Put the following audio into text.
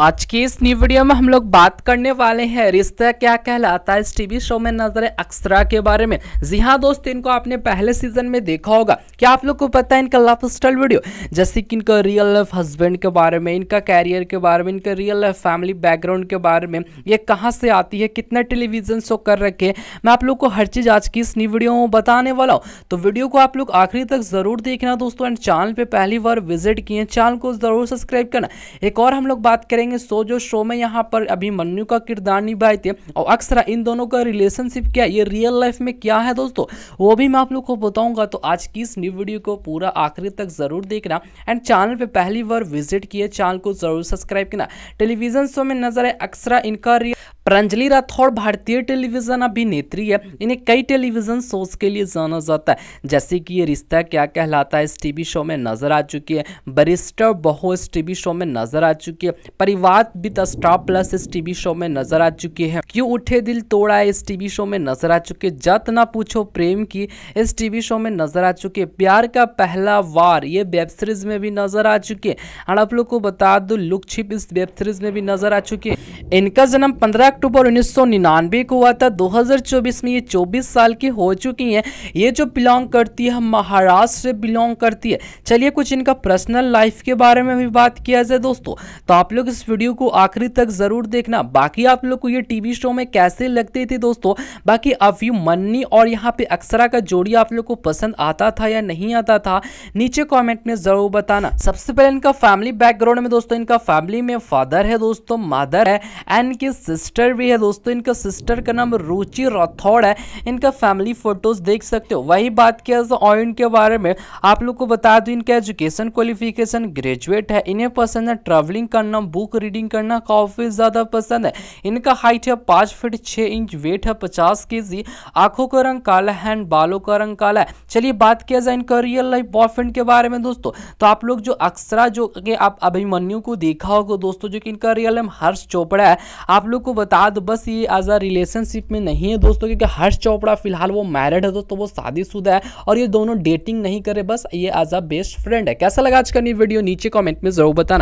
आज की इस न्यू वीडियो में हम लोग बात करने वाले हैं रिश्ता क्या कहलाता है इस टीवी शो में नजर है अक्सरा के बारे में जी हाँ दोस्त इनको आपने पहले सीजन में देखा होगा क्या आप लोग को पता है इनका लाइफ स्टाइल वीडियो जैसे कि इनका रियल लाइफ हस्बैंड के बारे में इनका कैरियर के बारे में इनका रियल लाइफ फैमिली बैकग्राउंड के बारे में ये कहाँ से आती है कितना टेलीविजन शो कर रखे हैं मैं आप लोग को हर चीज़ आज की इस न्यू वीडियो में बताने वाला हूँ तो वीडियो को आप लोग आखिरी तक जरूर देखना दोस्तों एंड चैनल पर पहली बार विजिट किए चैनल को जरूर सब्सक्राइब करना एक और हम लोग बात करेंगे करेंगे सो जो शो में यहाँ पर अभी अभिमन्यु का किरदार निभाए थे और अक्सरा इन दोनों का रिलेशनशिप क्या ये रियल लाइफ में क्या है दोस्तों वो भी मैं आप लोग को बताऊंगा तो आज की इस न्यू वीडियो को पूरा आखिरी तक जरूर देखना एंड चैनल पर पहली बार विजिट किए चैनल को जरूर सब्सक्राइब करना टेलीविजन शो में नजर है अक्सरा इनका प्रांजलि राठौड़ भारतीय टेलीविजन अभिनेत्री है इन्हें कई टेलीविजन शोज के लिए जाना जाता है जैसे कि ये रिश्ता क्या कहलाता है इस टीवी शो में नजर आ चुकी है बरिस्टर बहो इस टीवी शो में नजर आ चुकी है परिवार विद स्टार प्लस इस टीवी शो में नजर आ चुकी है क्यों उठे दिल तोड़ा इस टीवी शो में नजर आ चुकी है जत ना पूछो प्रेम की इस टीवी शो में नजर आ चुकी है प्यार का पहला वार ये वेब सीरीज में भी नजर आ चुकी है और आप लोग को बता दो लुक छिप इस वेब सीरीज में भी नजर आ चुकी है इनका जन्म 15 अक्टूबर 1999 को हुआ था 2024 में ये 24 साल की हो चुकी हैं ये जो बिलोंग करती है महाराष्ट्र से बिलोंग करती है चलिए कुछ इनका पर्सनल लाइफ के बारे में भी बात किया जाए दोस्तों तो आप लोग इस वीडियो को आखिरी तक ज़रूर देखना बाकी आप लोग को ये टीवी शो में कैसे लगती थी दोस्तों बाकी यू मन्नी और यहाँ पे अक्सरा का जोड़ी आप लोग को पसंद आता था या नहीं आता था नीचे कॉमेंट में ज़रूर बताना सबसे पहले इनका फैमिली बैकग्राउंड में दोस्तों इनका फैमिली में फादर है दोस्तों मादर है एंड इनकी सिस्टर भी है दोस्तों इनका सिस्टर का नाम रुचि राठौड़ है इनका फैमिली फोटोज़ देख सकते हो वही बात किया तो और इनके बारे में आप लोग को बता दूँ इनका एजुकेशन क्वालिफिकेशन ग्रेजुएट है इन्हें पसंद है ट्रैवलिंग करना बुक रीडिंग करना काफ़ी ज़्यादा पसंद है इनका हाइट है पाँच फीट छः इंच वेट है पचास के जी आँखों का रंग काला है एंड बालों का रंग काला है चलिए बात किया जाए इनका रियल लाइफ बॉयफ्रेंड के बारे में दोस्तों तो आप लोग जो अक्सरा जो कि आप अभिमन्यु को देखा होगा दोस्तों जो कि इनका रियल नेम हर्ष चोपड़ा है है आप लोग को बता दो बस ये एज अ रिलेशनशिप में नहीं है दोस्तों क्योंकि हर्ष चोपड़ा फिलहाल वो मैरिड है दोस्तों वो शादीशुदा है और ये दोनों डेटिंग नहीं करे बस ये एज अ बेस्ट फ्रेंड है कैसा लगा आज का वीडियो नीचे कॉमेंट में जरूर बताना